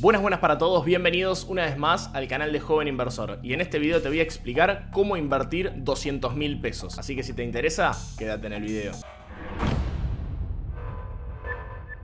Buenas, buenas para todos, bienvenidos una vez más al canal de Joven Inversor y en este video te voy a explicar cómo invertir 200 mil pesos, así que si te interesa, quédate en el video.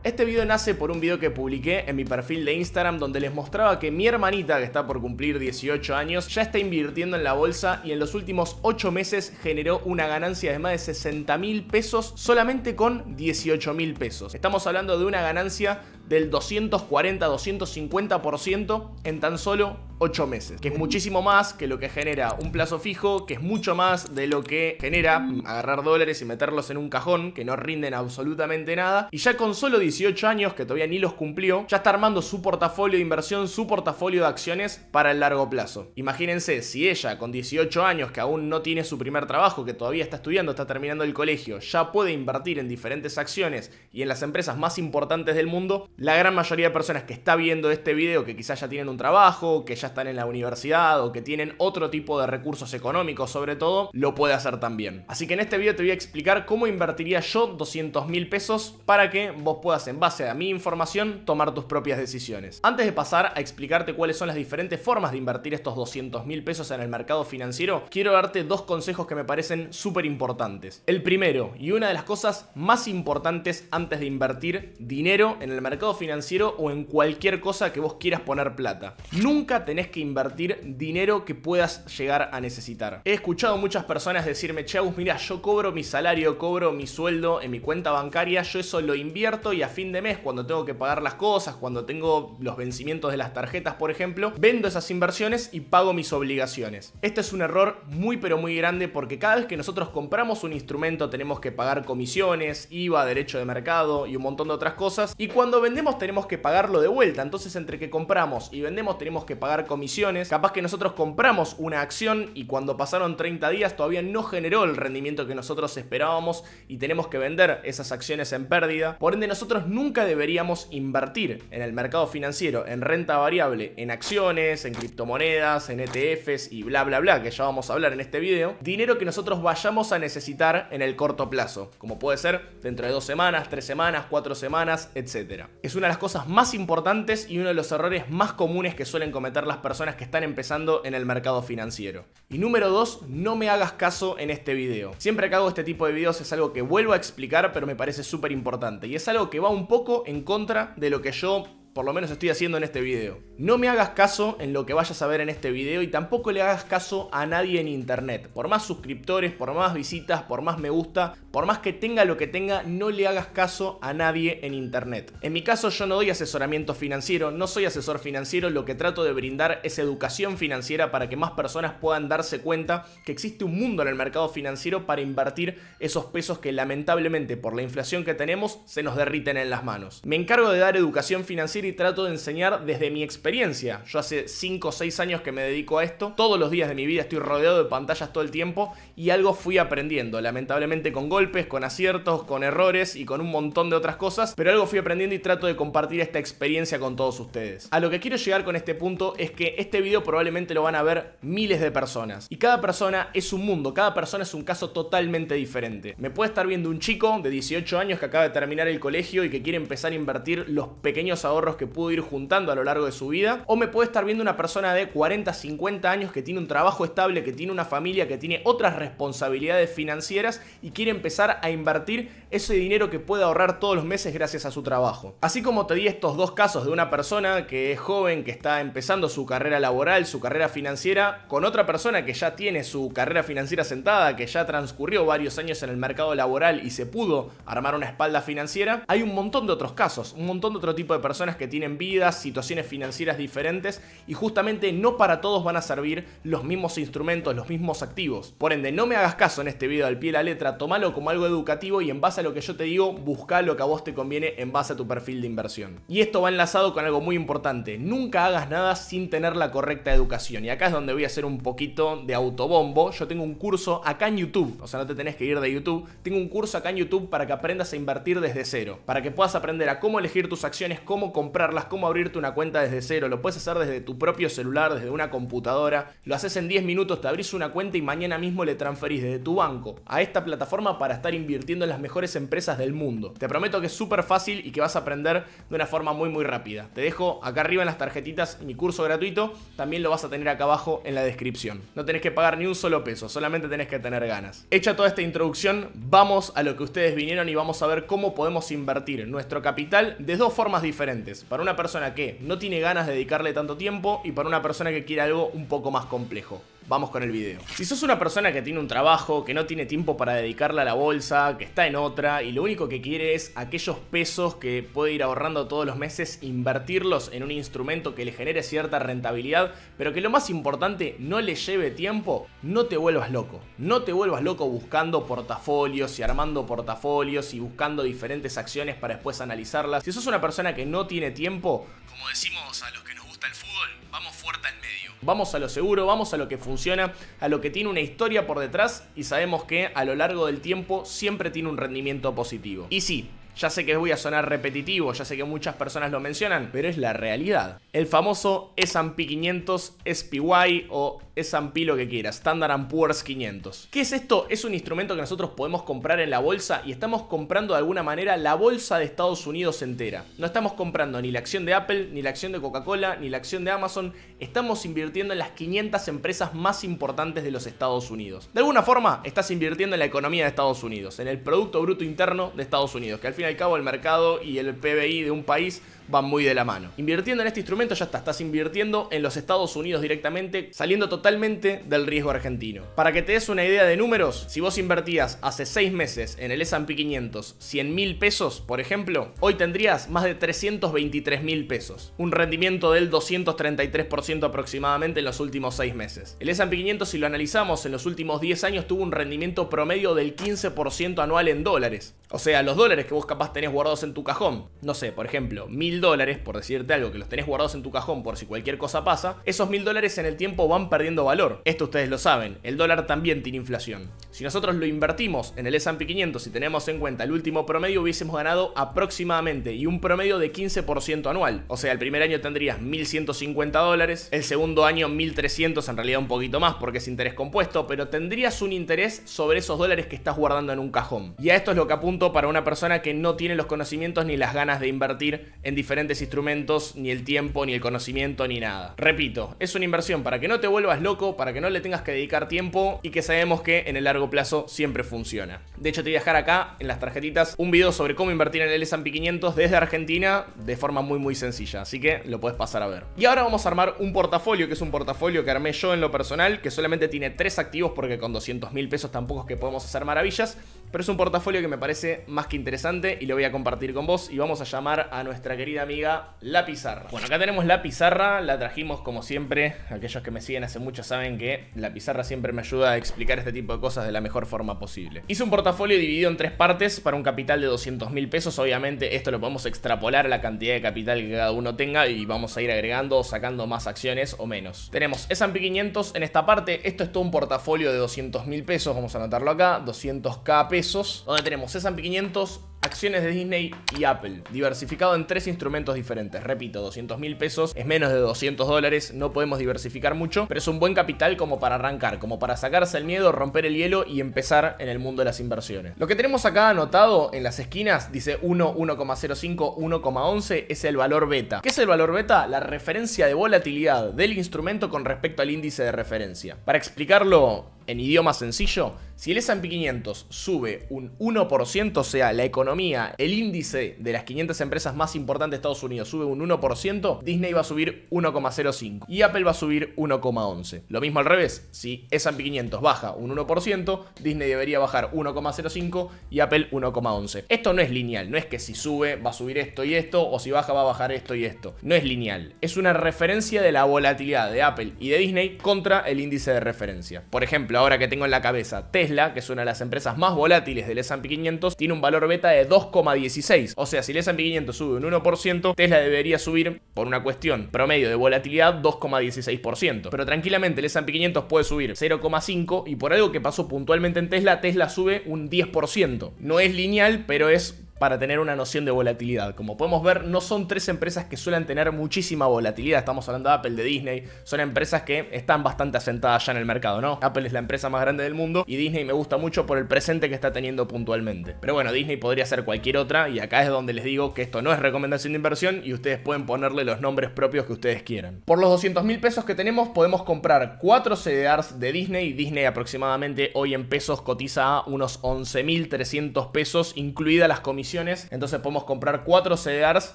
Este video nace por un video que publiqué en mi perfil de Instagram donde les mostraba que mi hermanita, que está por cumplir 18 años, ya está invirtiendo en la bolsa y en los últimos 8 meses generó una ganancia de más de 60 mil pesos solamente con 18 mil pesos. Estamos hablando de una ganancia del 240-250% en tan solo 8 meses, que es muchísimo más que lo que genera un plazo fijo, que es mucho más de lo que genera agarrar dólares y meterlos en un cajón, que no rinden absolutamente nada, y ya con solo 18 años, que todavía ni los cumplió, ya está armando su portafolio de inversión, su portafolio de acciones para el largo plazo. Imagínense, si ella con 18 años, que aún no tiene su primer trabajo, que todavía está estudiando, está terminando el colegio, ya puede invertir en diferentes acciones y en las empresas más importantes del mundo, la gran mayoría de personas que está viendo este video, que quizás ya tienen un trabajo, que ya están en la universidad o que tienen otro tipo de recursos económicos sobre todo, lo puede hacer también. Así que en este video te voy a explicar cómo invertiría yo 200 mil pesos para que vos puedas en base a mi información tomar tus propias decisiones. Antes de pasar a explicarte cuáles son las diferentes formas de invertir estos 200 mil pesos en el mercado financiero, quiero darte dos consejos que me parecen súper importantes. El primero y una de las cosas más importantes antes de invertir dinero en el mercado financiero o en cualquier cosa que vos quieras poner plata. Nunca tenés que invertir dinero que puedas llegar a necesitar. He escuchado muchas personas decirme, chavos mira, yo cobro mi salario, cobro mi sueldo en mi cuenta bancaria, yo eso lo invierto y a fin de mes, cuando tengo que pagar las cosas, cuando tengo los vencimientos de las tarjetas, por ejemplo, vendo esas inversiones y pago mis obligaciones. Este es un error muy pero muy grande porque cada vez que nosotros compramos un instrumento tenemos que pagar comisiones, IVA, derecho de mercado y un montón de otras cosas. Y cuando vendemos tenemos que pagarlo de vuelta. Entonces entre que compramos y vendemos tenemos que pagar comisiones. Capaz que nosotros compramos una acción y cuando pasaron 30 días todavía no generó el rendimiento que nosotros esperábamos y tenemos que vender esas acciones en pérdida. Por ende nosotros nunca deberíamos invertir en el mercado financiero, en renta variable, en acciones, en criptomonedas, en ETFs y bla bla bla, que ya vamos a hablar en este video. Dinero que nosotros vayamos a necesitar en el corto plazo, como puede ser dentro de dos semanas, tres semanas, cuatro semanas, etcétera es una de las cosas más importantes y uno de los errores más comunes que suelen cometer las personas que están empezando en el mercado financiero. Y número 2, no me hagas caso en este video. Siempre que hago este tipo de videos es algo que vuelvo a explicar, pero me parece súper importante. Y es algo que va un poco en contra de lo que yo por lo menos estoy haciendo en este video. No me hagas caso en lo que vayas a ver en este video y tampoco le hagas caso a nadie en internet. Por más suscriptores, por más visitas, por más me gusta, por más que tenga lo que tenga, no le hagas caso a nadie en internet. En mi caso yo no doy asesoramiento financiero, no soy asesor financiero, lo que trato de brindar es educación financiera para que más personas puedan darse cuenta que existe un mundo en el mercado financiero para invertir esos pesos que lamentablemente por la inflación que tenemos se nos derriten en las manos. Me encargo de dar educación financiera y trato de enseñar desde mi experiencia. Yo hace 5 o 6 años que me dedico a esto, todos los días de mi vida estoy rodeado de pantallas todo el tiempo y algo fui aprendiendo, lamentablemente con golpes, con aciertos, con errores y con un montón de otras cosas, pero algo fui aprendiendo y trato de compartir esta experiencia con todos ustedes. A lo que quiero llegar con este punto es que este video probablemente lo van a ver miles de personas y cada persona es un mundo, cada persona es un caso totalmente diferente. Me puede estar viendo un chico de 18 años que acaba de terminar el colegio y que quiere empezar a invertir los pequeños ahorros que pudo ir juntando a lo largo de su vida, o me puede estar viendo una persona de 40, 50 años que tiene un trabajo estable, que tiene una familia, que tiene otras responsabilidades financieras y quiere empezar a invertir ese dinero que puede ahorrar todos los meses gracias a su trabajo. Así como te di estos dos casos de una persona que es joven, que está empezando su carrera laboral, su carrera financiera, con otra persona que ya tiene su carrera financiera sentada, que ya transcurrió varios años en el mercado laboral y se pudo armar una espalda financiera, hay un montón de otros casos, un montón de otro tipo de personas que tienen vidas, situaciones financieras diferentes y justamente no para todos van a servir los mismos instrumentos, los mismos activos. Por ende, no me hagas caso en este video al pie de la letra, tomalo como algo educativo y en base a lo que yo te digo, busca lo que a vos te conviene en base a tu perfil de inversión. Y esto va enlazado con algo muy importante, nunca hagas nada sin tener la correcta educación. Y acá es donde voy a hacer un poquito de autobombo. Yo tengo un curso acá en YouTube, o sea, no te tenés que ir de YouTube. Tengo un curso acá en YouTube para que aprendas a invertir desde cero, para que puedas aprender a cómo elegir tus acciones, cómo comprarlas, cómo abrirte una cuenta desde cero. Lo puedes hacer desde tu propio celular, desde una computadora. Lo haces en 10 minutos, te abrís una cuenta y mañana mismo le transferís desde tu banco a esta plataforma para estar invirtiendo en las mejores empresas del mundo. Te prometo que es súper fácil y que vas a aprender de una forma muy muy rápida. Te dejo acá arriba en las tarjetitas mi curso gratuito, también lo vas a tener acá abajo en la descripción. No tenés que pagar ni un solo peso, solamente tenés que tener ganas. Hecha toda esta introducción, vamos a lo que ustedes vinieron y vamos a ver cómo podemos invertir nuestro capital de dos formas diferentes. Para una persona que no tiene ganas de dedicarle tanto tiempo y para una persona que quiere algo un poco más complejo. Vamos con el video. Si sos una persona que tiene un trabajo, que no tiene tiempo para dedicarle a la bolsa, que está en otra y lo único que quiere es aquellos pesos que puede ir ahorrando todos los meses, invertirlos en un instrumento que le genere cierta rentabilidad, pero que lo más importante no le lleve tiempo, no te vuelvas loco. No te vuelvas loco buscando portafolios y armando portafolios y buscando diferentes acciones para después analizarlas. Si sos una persona que no tiene tiempo, como decimos a los que nos gusta el fútbol, vamos fuerte al medio. Vamos a lo seguro, vamos a lo que funciona, a lo que tiene una historia por detrás y sabemos que a lo largo del tiempo siempre tiene un rendimiento positivo. Y sí, ya sé que voy a sonar repetitivo, ya sé que muchas personas lo mencionan, pero es la realidad. El famoso S&P 500, SPY o S&P lo que quieras, Standard Poor's 500. ¿Qué es esto? Es un instrumento que nosotros podemos comprar en la bolsa y estamos comprando de alguna manera la bolsa de Estados Unidos entera. No estamos comprando ni la acción de Apple, ni la acción de Coca-Cola, ni la acción de Amazon. Estamos invirtiendo en las 500 empresas más importantes de los Estados Unidos. De alguna forma, estás invirtiendo en la economía de Estados Unidos, en el Producto Bruto Interno de Estados Unidos, que al al cabo el mercado y el PBI de un país van muy de la mano. Invirtiendo en este instrumento ya está, estás invirtiendo en los Estados Unidos directamente, saliendo totalmente del riesgo argentino. Para que te des una idea de números, si vos invertías hace 6 meses en el S&P 500 100 mil pesos, por ejemplo, hoy tendrías más de 323 mil pesos, un rendimiento del 233% aproximadamente en los últimos 6 meses. El S&P 500, si lo analizamos, en los últimos 10 años tuvo un rendimiento promedio del 15% anual en dólares. O sea, los dólares que vos capaz tenés guardados en tu cajón, no sé, por ejemplo, mil dólares, por decirte algo, que los tenés guardados en tu cajón por si cualquier cosa pasa, esos mil dólares en el tiempo van perdiendo valor. Esto ustedes lo saben, el dólar también tiene inflación. Si nosotros lo invertimos en el S&P 500 si tenemos en cuenta el último promedio, hubiésemos ganado aproximadamente y un promedio de 15% anual. O sea, el primer año tendrías 1.150 dólares, el segundo año 1.300, en realidad un poquito más porque es interés compuesto, pero tendrías un interés sobre esos dólares que estás guardando en un cajón. Y a esto es lo que apunto para una persona que no tiene los conocimientos ni las ganas de invertir en diferentes instrumentos, ni el tiempo, ni el conocimiento, ni nada. Repito, es una inversión para que no te vuelvas loco, para que no le tengas que dedicar tiempo y que sabemos que en el largo plazo siempre funciona. De hecho, te voy a dejar acá en las tarjetitas un video sobre cómo invertir en el S&P 500 desde Argentina de forma muy muy sencilla, así que lo puedes pasar a ver. Y ahora vamos a armar un portafolio, que es un portafolio que armé yo en lo personal, que solamente tiene tres activos porque con 200 mil pesos tampoco es que podemos hacer maravillas, pero es un portafolio que me parece más que interesante y lo voy a compartir con vos y vamos a llamar a nuestra querida amiga La Pizarra. Bueno, acá tenemos La Pizarra, la trajimos como siempre. Aquellos que me siguen hace mucho saben que La Pizarra siempre me ayuda a explicar este tipo de cosas de la mejor forma posible. Hice un portafolio dividido en tres partes para un capital de 200 mil pesos. Obviamente esto lo podemos extrapolar a la cantidad de capital que cada uno tenga y vamos a ir agregando o sacando más acciones o menos. Tenemos S&P 500 en esta parte. Esto es todo un portafolio de 200 mil pesos. Vamos a anotarlo acá. 200k pesos. Donde tenemos S&P 500 acciones de Disney y Apple, diversificado en tres instrumentos diferentes. Repito, 200 mil pesos es menos de 200 dólares, no podemos diversificar mucho, pero es un buen capital como para arrancar, como para sacarse el miedo, romper el hielo y empezar en el mundo de las inversiones. Lo que tenemos acá anotado en las esquinas, dice 1, 1,05, 1,11, es el valor beta. ¿Qué es el valor beta? La referencia de volatilidad del instrumento con respecto al índice de referencia. Para explicarlo en idioma sencillo, si el S&P 500 sube un 1%, o sea, la economía, el índice de las 500 empresas más importantes de Estados Unidos sube un 1%, Disney va a subir 1,05 y Apple va a subir 1,11. Lo mismo al revés, si S&P 500 baja un 1%, Disney debería bajar 1,05 y Apple 1,11. Esto no es lineal, no es que si sube va a subir esto y esto o si baja va a bajar esto y esto. No es lineal, es una referencia de la volatilidad de Apple y de Disney contra el índice de referencia. Por ejemplo, ahora que tengo en la cabeza T Tesla, que es una de las empresas más volátiles del S&P 500, tiene un valor beta de 2,16. O sea, si el S&P 500 sube un 1%, Tesla debería subir, por una cuestión promedio de volatilidad, 2,16%. Pero tranquilamente el S&P 500 puede subir 0,5 y por algo que pasó puntualmente en Tesla, Tesla sube un 10%. No es lineal, pero es para tener una noción de volatilidad. Como podemos ver, no son tres empresas que suelen tener muchísima volatilidad. Estamos hablando de Apple, de Disney. Son empresas que están bastante asentadas ya en el mercado, ¿no? Apple es la empresa más grande del mundo y Disney me gusta mucho por el presente que está teniendo puntualmente. Pero bueno, Disney podría ser cualquier otra y acá es donde les digo que esto no es recomendación de inversión y ustedes pueden ponerle los nombres propios que ustedes quieran. Por los 200 mil pesos que tenemos podemos comprar cuatro CDRs de Disney. Disney aproximadamente hoy en pesos cotiza a unos 11.300 pesos, incluida las comisiones entonces podemos comprar 4 CDRs.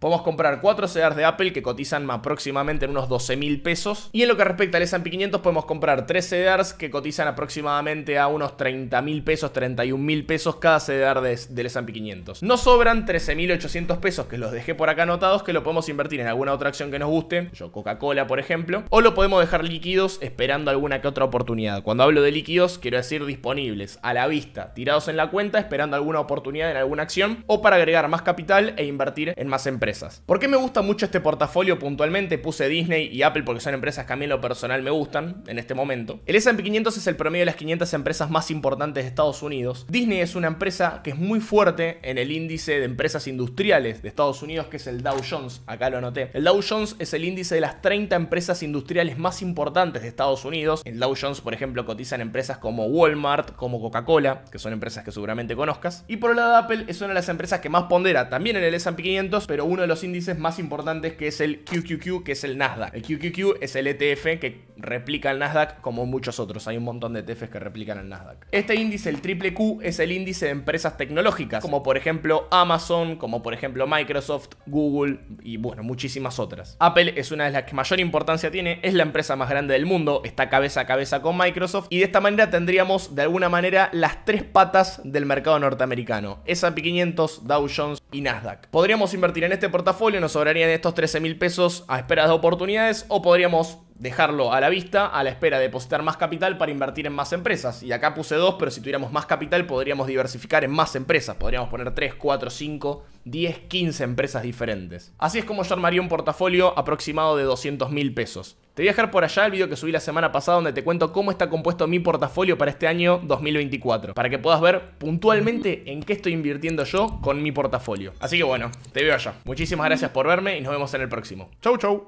Podemos comprar 4 CDRs de Apple que cotizan aproximadamente en unos 12 mil pesos. Y en lo que respecta al S&P 500 podemos comprar 3 CDRs que cotizan aproximadamente a unos 30 mil pesos, 31 mil pesos cada CDR del S&P 500. Nos sobran 13.800 pesos que los dejé por acá anotados que lo podemos invertir en alguna otra acción que nos guste. Yo Coca-Cola, por ejemplo. O lo podemos dejar líquidos esperando alguna que otra oportunidad. Cuando hablo de líquidos quiero decir disponibles, a la vista, tirados en la cuenta esperando alguna oportunidad en alguna acción para agregar más capital e invertir en más empresas. ¿Por qué me gusta mucho este portafolio puntualmente? Puse Disney y Apple porque son empresas que a mí en lo personal me gustan en este momento. El S&P 500 es el promedio de las 500 empresas más importantes de Estados Unidos. Disney es una empresa que es muy fuerte en el índice de empresas industriales de Estados Unidos, que es el Dow Jones. Acá lo anoté. El Dow Jones es el índice de las 30 empresas industriales más importantes de Estados Unidos. En Dow Jones, por ejemplo, cotizan empresas como Walmart, como Coca-Cola, que son empresas que seguramente conozcas. Y por el lado de Apple, es una de las empresas que más pondera también en el S&P 500, pero uno de los índices más importantes que es el QQQ, que es el Nasdaq. El QQQ es el ETF que replica el Nasdaq como muchos otros. Hay un montón de ETFs que replican el Nasdaq. Este índice, el triple Q, es el índice de empresas tecnológicas, como por ejemplo Amazon, como por ejemplo Microsoft, Google y bueno, muchísimas otras. Apple es una de las que mayor importancia tiene, es la empresa más grande del mundo, está cabeza a cabeza con Microsoft y de esta manera tendríamos de alguna manera las tres patas del mercado norteamericano. S&P 500, Dow Jones y Nasdaq. Podríamos invertir en este portafolio, nos sobrarían estos 13 mil pesos a espera de oportunidades o podríamos dejarlo a la vista a la espera de depositar más capital para invertir en más empresas. Y acá puse dos, pero si tuviéramos más capital podríamos diversificar en más empresas. Podríamos poner 3, 4, 5, 10, 15 empresas diferentes. Así es como yo armaría un portafolio aproximado de 200 mil pesos. Te voy a dejar por allá el video que subí la semana pasada donde te cuento cómo está compuesto mi portafolio para este año 2024, para que puedas ver puntualmente en qué estoy invirtiendo yo con mi portafolio. Así que bueno, te veo allá. Muchísimas gracias por verme y nos vemos en el próximo. Chau, chau.